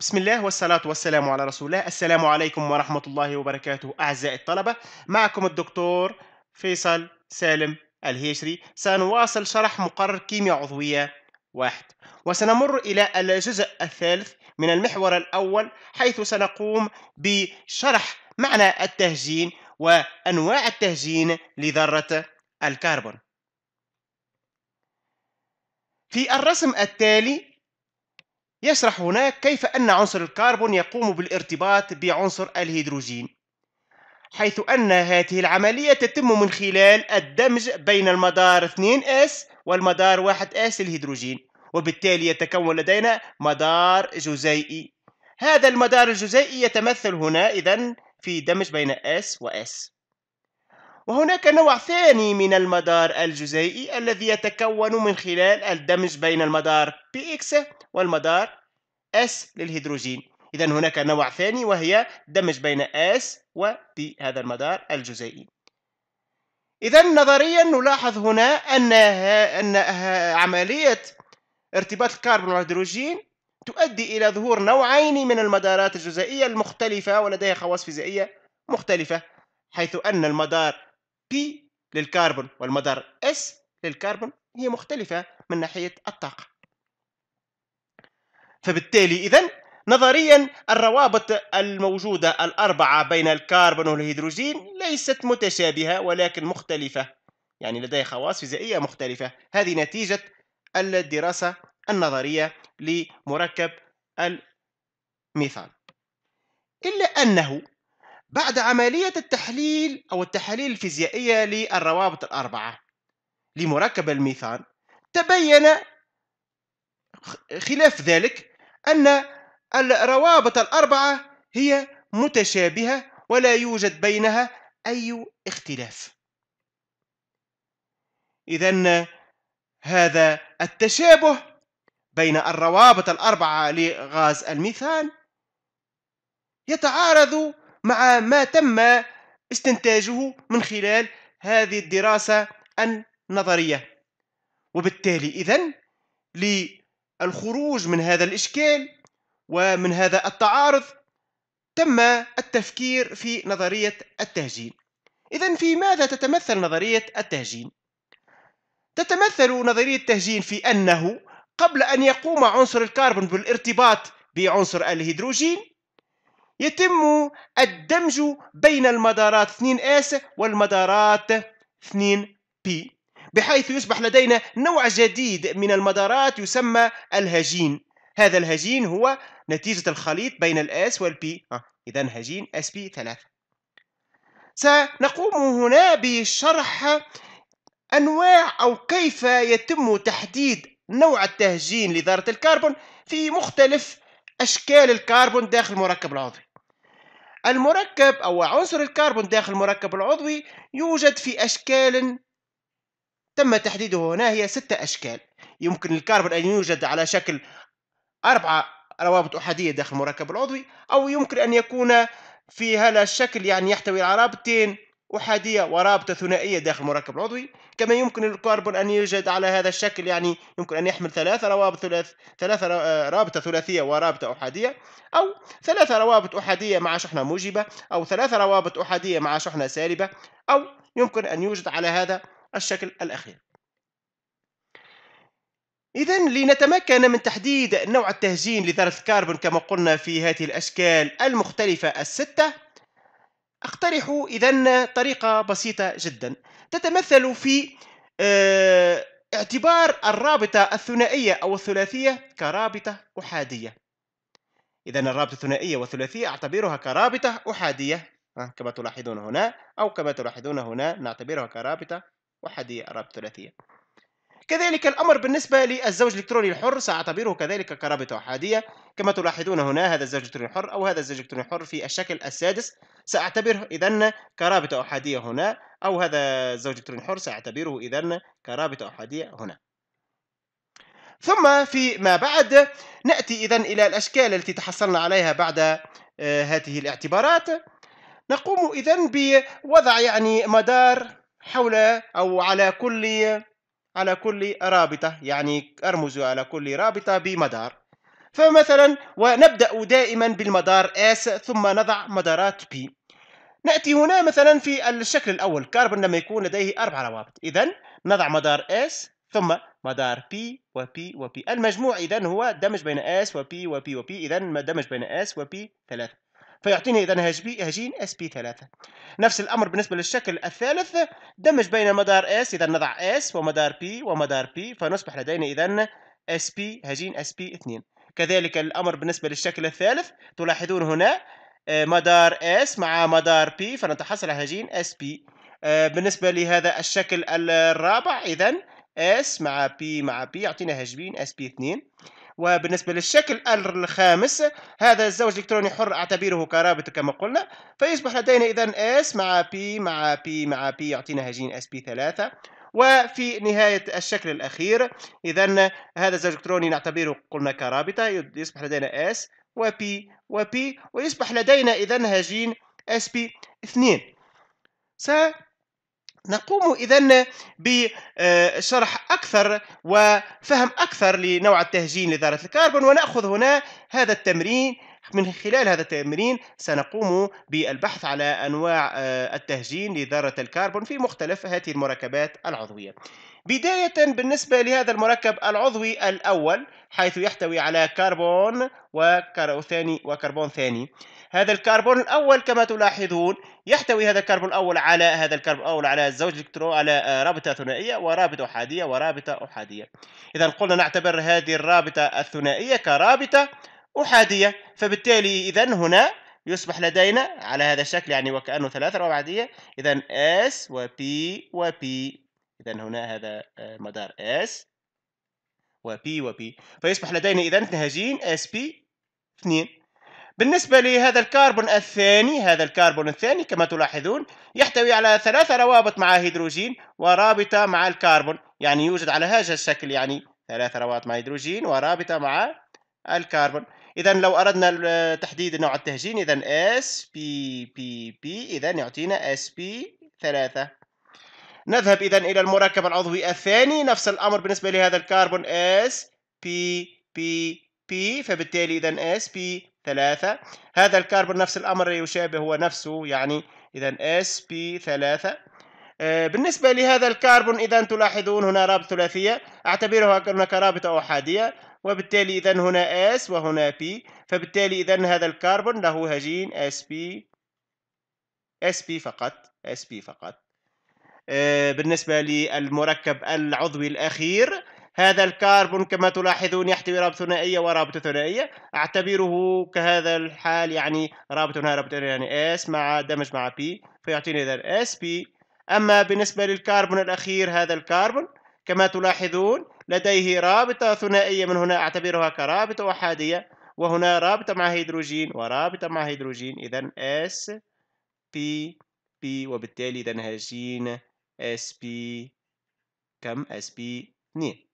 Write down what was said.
بسم الله والصلاة والسلام على رسول الله السلام عليكم ورحمة الله وبركاته أعزائي الطلبة معكم الدكتور فيصل سالم الهيشري سنواصل شرح مقرر كيمياء عضوية واحد وسنمر إلى الجزء الثالث من المحور الأول حيث سنقوم بشرح معنى التهجين وأنواع التهجين لذرة الكربون في الرسم التالي يشرح هناك كيف أن عنصر الكربون يقوم بالارتباط بعنصر الهيدروجين حيث أن هذه العملية تتم من خلال الدمج بين المدار 2S والمدار 1S الهيدروجين وبالتالي يتكون لدينا مدار جزيئي هذا المدار الجزيئي يتمثل هنا إذا في دمج بين S و S وهناك نوع ثاني من المدار الجزيئي الذي يتكون من خلال الدمج بين المدار PX والمدار اس للهيدروجين إذا هناك نوع ثاني وهي دمج بين اس هذا المدار الجزيئي إذا نظريا نلاحظ هنا أن أن عملية ارتباط الكربون والهيدروجين تؤدي إلى ظهور نوعين من المدارات الجزيئية المختلفة ولديها خواص فيزيائية مختلفة حيث أن المدار P للكربون والمدار S للكربون هي مختلفة من ناحية الطاقة فبالتالي إذا نظريا الروابط الموجودة الأربعة بين الكربون والهيدروجين ليست متشابهة ولكن مختلفة يعني لديها خواص فيزيائية مختلفة هذه نتيجة الدراسة النظرية لمركب الميثان إلا أنه بعد عملية التحليل أو التحاليل الفيزيائية للروابط الأربعة لمركب الميثان تبين خلاف ذلك أن الروابط الأربعة هي متشابهة ولا يوجد بينها أي اختلاف إذا هذا التشابه بين الروابط الأربعة لغاز الميثان يتعارض مع ما تم استنتاجه من خلال هذه الدراسة النظرية وبالتالي إذن الخروج من هذا الإشكال ومن هذا التعارض تم التفكير في نظرية التهجين إذا في ماذا تتمثل نظرية التهجين؟ تتمثل نظرية التهجين في أنه قبل أن يقوم عنصر الكربون بالارتباط بعنصر الهيدروجين يتم الدمج بين المدارات 2S والمدارات 2P بحيث يصبح لدينا نوع جديد من المدارات يسمى الهجين هذا الهجين هو نتيجة الخليط بين الاس والبي P آه، إذا هجين اس بي 3 سنقوم هنا بشرح أنواع أو كيف يتم تحديد نوع التهجين لذرة الكربون في مختلف أشكال الكربون داخل المركب العضوي المركب أو عنصر الكربون داخل المركب العضوي يوجد في أشكال تم تحديده هنا هي ستة أشكال يمكن الكربون أن يوجد على شكل أربعة روابط أحادية داخل المركب العضوي أو يمكن أن يكون في هذا الشكل يعني يحتوي على رابطين أحادية ورابطة ثنائية داخل المركب العضوي كما يمكن الكربون أن يوجد على هذا الشكل يعني يمكن أن يحمل ثلاثة روابط ثلاث ثلاثة آه، رابطة ثلاثية ورابطة أحادية أو ثلاثة روابط أحادية مع شحنة موجبة أو ثلاثة روابط أحادية مع شحنة سالبة أو يمكن أن يوجد على هذا الشكل الأخير إذا لنتمكن من تحديد نوع التهجين لذرة الكربون كما قلنا في هذه الأشكال المختلفة الستة أقترح إذا طريقة بسيطة جدا تتمثل في آه، اعتبار الرابطة الثنائية أو الثلاثية كرابطة أحادية إذا الرابطة الثنائية والثلاثية أعتبرها كرابطة أحادية آه، كما تلاحظون هنا أو كما تلاحظون هنا نعتبرها كرابطة وحدي أراب ثلاثية كذلك الأمر بالنسبة للزوج الإلكتروني الحر سأعتبره كذلك كرابطة أحادية كما تلاحظون هنا هذا الزوج الإلكتروني الحر أو هذا الزوج الإلكتروني الحر في الشكل السادس سأعتبره إذا كرابطة أحادية هنا أو هذا الزوج الإلكتروني الحر سأعتبره إذا كرابطة أحادية هنا ثم في ما بعد نأتي إذا إلى الأشكال التي تحصلنا عليها بعد آه، هذه الاعتبارات نقوم إذا بوضع يعني مدار حول أو على كل على كل رابطة يعني أرمز على كل رابطة بمدار فمثلا ونبدأ دائما بالمدار S ثم نضع مدارات P نأتي هنا مثلا في الشكل الأول كاربون لما يكون لديه أربع روابط إذا نضع مدار S ثم مدار P و P و P المجموع إذا هو دمج بين S و P و P و P إذا دمج بين S و P ثلاثة فيعطيني إذا هجين اس بي 3 نفس الأمر بالنسبة للشكل الثالث دمج بين مدار اس إذا نضع اس ومدار بي ومدار بي فنصبح لدينا إذا اس بي هجين اس بي 2 كذلك الأمر بالنسبة للشكل الثالث تلاحظون هنا آه، مدار اس مع مدار بي فنتحصل على هجين اس آه، بي بالنسبة لهذا الشكل الرابع إذا اس مع بي مع بي يعطينا هجين اس بي 2 وبالنسبة للشكل الخامس هذا الزوج الإلكتروني حر أعتبره كرابط كما قلنا فيصبح لدينا إذا S مع P مع P مع P يعطينا هجين SP 3 وفي نهاية الشكل الأخير إذا هذا الزوج الإلكتروني نعتبره قلنا كرابطة يصبح لدينا S و P و P ويصبح لدينا إذا هجين SP 2 س نقوم اذا بشرح اكثر وفهم اكثر لنوع التهجين لذره الكربون وناخذ هنا هذا التمرين من خلال هذا التمرين سنقوم بالبحث على أنواع آه، التهجين لذرة الكربون في مختلف هذه المركبات العضوية بداية بالنسبة لهذا المركب العضوي الأول حيث يحتوي على كربون وثاني وكربون ثاني هذا الكربون الأول كما تلاحظون يحتوي هذا الكربون الأول على هذا الكربون الأول على زوج إلكترو على آه، رابطة ثنائية ورابطة أحادية ورابطة أحادية إذا قلنا نعتبر هذه الرابطة الثنائية كرابطة أحادية فبالتالي إذا هنا يصبح لدينا على هذا الشكل يعني وكأنه ثلاثة روابع عادية إذا S و P و P إذا هنا هذا آه، مدار S و P و P فيصبح لدينا إذا نهجين بي 2 بالنسبة لهذا الكربون الثاني هذا الكربون الثاني كما تلاحظون يحتوي على ثلاثة روابط مع هيدروجين ورابطة مع الكربون يعني يوجد على هذا الشكل يعني ثلاثة روابط مع هيدروجين ورابطة مع الكربون اذا لو اردنا تحديد نوع التهجين اذا اس بي بي بي اذا يعطينا اس بي 3 نذهب اذا الى المركب العضوي الثاني نفس الامر بالنسبه لهذا الكربون اس بي بي بي فبالتالي اذا اس بي 3 هذا الكربون نفس الامر يشابه هو نفسه يعني اذا اس بي 3 بالنسبة لهذا الكربون إذا تلاحظون هنا رابط ثلاثية أعتبرها كرابطة أحادية وبالتالي إذا هنا S وهنا P فبالتالي إذا هذا الكربون له هجين SP SP فقط SP فقط آه، بالنسبة للمركب العضوي الأخير هذا الكربون كما تلاحظون يحتوي رابط ثنائية ورابط ثنائية أعتبره كهذا الحال يعني رابط هنا رابط هنا يعني S مع دمج مع P فيعطيني إذا SP أما بالنسبة للكربون الأخير هذا الكربون كما تلاحظون لديه رابطة ثنائية من هنا أعتبرها كرابطة أحادية وهنا رابطة مع هيدروجين ورابطة مع هيدروجين إذا S P P وبالتالي إذا هجين S P كم S P 2